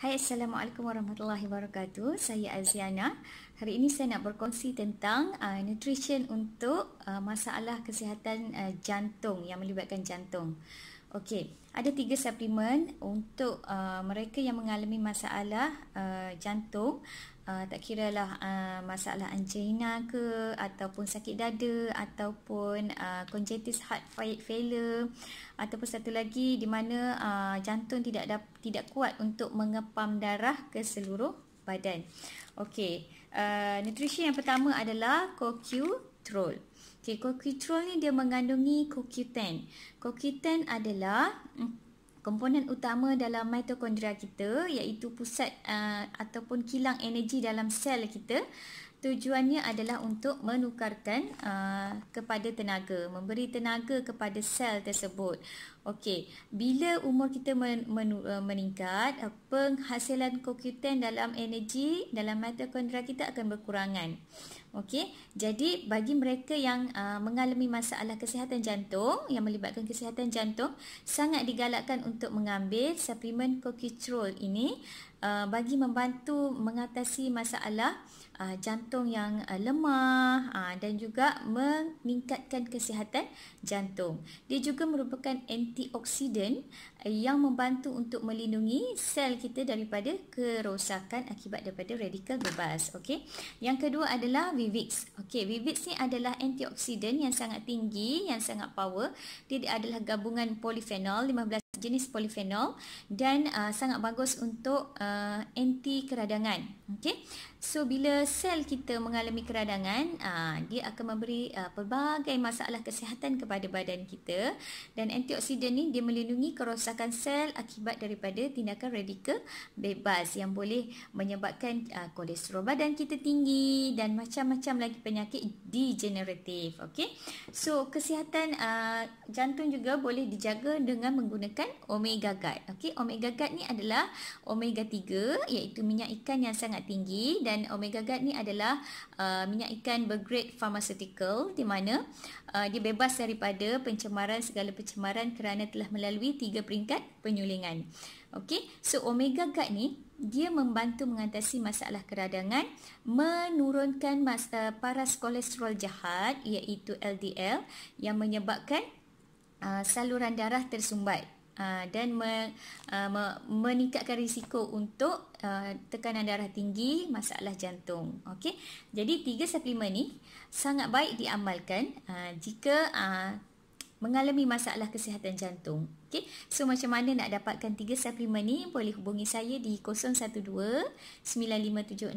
Hai Assalamualaikum Warahmatullahi Wabarakatuh Saya Aziana Hari ini saya nak berkongsi tentang uh, Nutrition untuk uh, masalah kesihatan uh, jantung Yang melibatkan jantung Okey, ada tiga suplemen untuk uh, mereka yang mengalami masalah uh, jantung, uh, tak kira lah uh, masalah angina ke ataupun sakit dada ataupun uh, congestive heart failure ataupun satu lagi di mana uh, jantung tidak da- tidak kuat untuk mengepam darah ke seluruh badan. Okey, uh, nutrisi yang pertama adalah CoQ Quitrol. Okey, CoQuitrol ni dia mengandungi CoQ10. CoQ10 adalah hmm, komponen utama dalam mitokondria kita iaitu pusat uh, ataupun kilang energi dalam sel kita. Tujuannya adalah untuk menukarkan uh, kepada tenaga, memberi tenaga kepada sel tersebut Okey, bila umur kita men, men, eh, meningkat, eh, penghasilan CoQ10 dalam energi dalam mitokondria kita akan berkurangan. Okey, jadi bagi mereka yang uh, mengalami masalah kesihatan jantung yang melibatkan kesihatan jantung, sangat digalakkan untuk mengambil suplemen CoQ10 ini uh, bagi membantu mengatasi masalah uh, jantung yang uh, lemah uh, dan juga meningkatkan kesihatan jantung. Dia juga merupakan antioksidan eh, yang membantu untuk melindungi sel kita daripada kerosakan akibat daripada radikal bebas. Okey. Yang kedua adalah Vivix. Okey, Vivix ni adalah antioksidan yang sangat tinggi, yang sangat power. Dia adalah gabungan polifenol 15 jenis polifenol dan uh, sangat bagus untuk uh, anti keradangan okey So bila sel kita mengalami keradangan, ah, dia akan memberi ah, pelbagai masalah kesihatan kepada badan kita dan antioksidan ni dia melindungi kerosakan sel akibat daripada tindakan radikal bebas yang boleh menyebabkan ah, kolesterol badan kita tinggi dan macam-macam lagi penyakit degeneratif, Okay. So kesihatan jantung juga boleh dijaga dengan menggunakan omega guard. Okay. omega guard ni adalah omega 3 iaitu minyak ikan yang sangat tinggi dan ikan omega guard ni adalah uh, minyak ikan bergrade pharmaceutical di mana uh, dia bebas daripada pencemaran segala pencemaran kerana telah melalui tiga peringkat penyulingan. Okey, so omega guard ni dia membantu mengatasi masalah keradangan, menurunkan mas, uh, paras kolesterol jahat iaitu LDL yang menyebabkan uh, saluran darah tersumbat Ah, dan me, uh, me, meningkatkan risiko untuk uh, tekanan darah tinggi, masalah jantung. Okey. Jadi tiga suplemen ni sangat baik diamalkan uh, jika uh, mengalami masalah kesihatan jantung. Okey. So macam mana nak dapatkan tiga suplemen ni? Boleh hubungi saya di 012 9576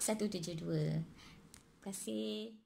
172. Terima kasih.